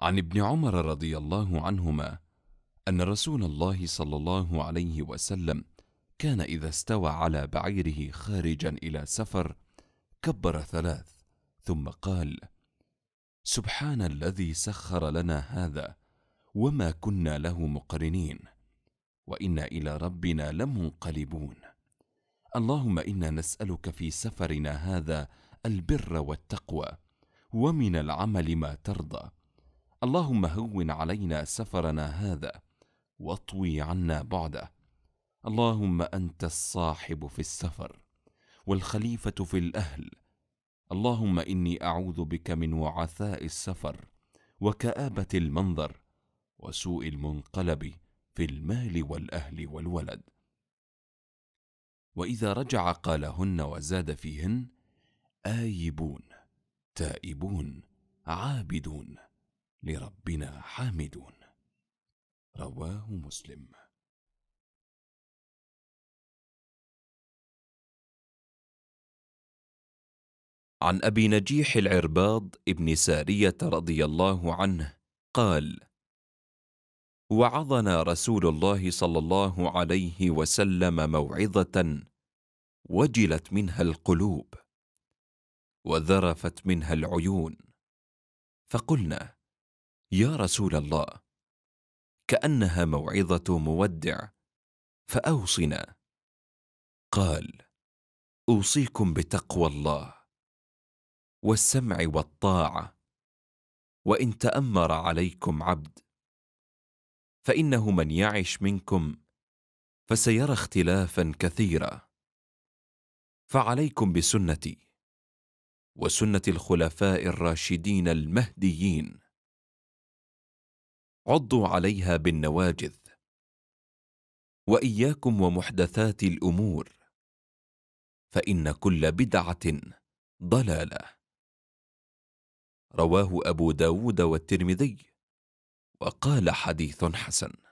عن ابن عمر رضي الله عنهما ان رسول الله صلى الله عليه وسلم كان اذا استوى على بعيره خارجا الى سفر كبر ثلاث ثم قال سبحان الذي سخر لنا هذا وما كنا له مقرنين وانا الى ربنا لمنقلبون اللهم انا نسالك في سفرنا هذا البر والتقوى ومن العمل ما ترضى اللهم هون علينا سفرنا هذا واطوي عنا بعده اللهم انت الصاحب في السفر والخليفه في الاهل اللهم اني اعوذ بك من وعثاء السفر وكابه المنظر وسوء المنقلب في المال والاهل والولد واذا رجع قالهن وزاد فيهن ايبون تائبون عابدون لربنا حامدون رواه مسلم عن ابي نجيح العرباض ابن ساريه رضي الله عنه قال وعظنا رسول الله صلى الله عليه وسلم موعظه وجلت منها القلوب وذرفت منها العيون فقلنا يا رسول الله كانها موعظه مودع فاوصنا قال اوصيكم بتقوى الله والسمع والطاعه وان تامر عليكم عبد فانه من يعش منكم فسيرى اختلافا كثيرا فعليكم بسنتي وسنه الخلفاء الراشدين المهديين عضوا عليها بالنواجذ واياكم ومحدثات الامور فان كل بدعه ضلاله رواه ابو داود والترمذي وقال حديث حسن